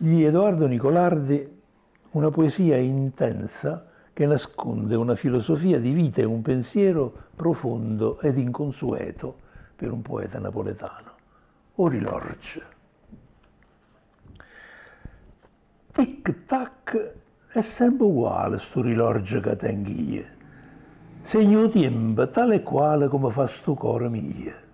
di Edoardo Nicolardi una poesia intensa che nasconde una filosofia di vita e un pensiero profondo ed inconsueto per un poeta napoletano. Ori Lorch. Tic-tac è sempre uguale sto rilorge catenghie. Segno tempo tale e quale come fa sto coro mio.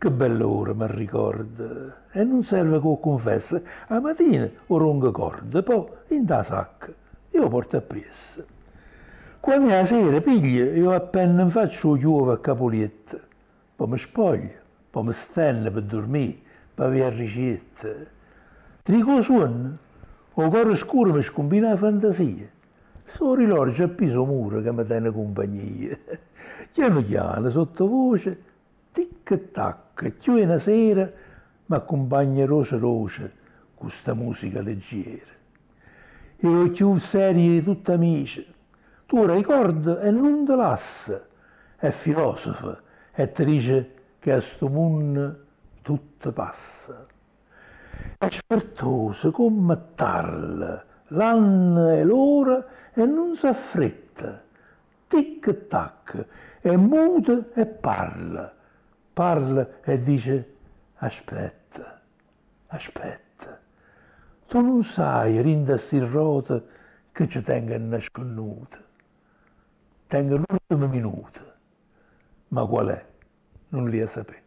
Che bella ora, mi ricordo. E non serve che lo confessa. A mattina ho rongo corde, poi in da sacca. Io porto a priessa. Quando la sera piglio, io appena faccio uova a capolietta. Poi mi spoglio, poi mi stenno per dormire, per via ricetta. Trico suono, o coro scuro mi scombina la fantasia. Sto rilorgio appeso muro che mi tiene compagnia. Piano piano, sottovoce, tic-tac, cioè una sera mi accompagna roce roce con questa musica leggera. E ho più serie tutti amici. Tu ricordi e non te lassa. È filosofo e ti che a sto mondo tutto passa. È spertoso come tarla, l'anno e l'ora e non s'affretta. Tic-tac, è muto e parla parla e dice aspetta, aspetta, tu non sai rinda sti rote che ci tenga nasconduta, tenga l'ultima minuto, ma qual è? Non li ha saputo.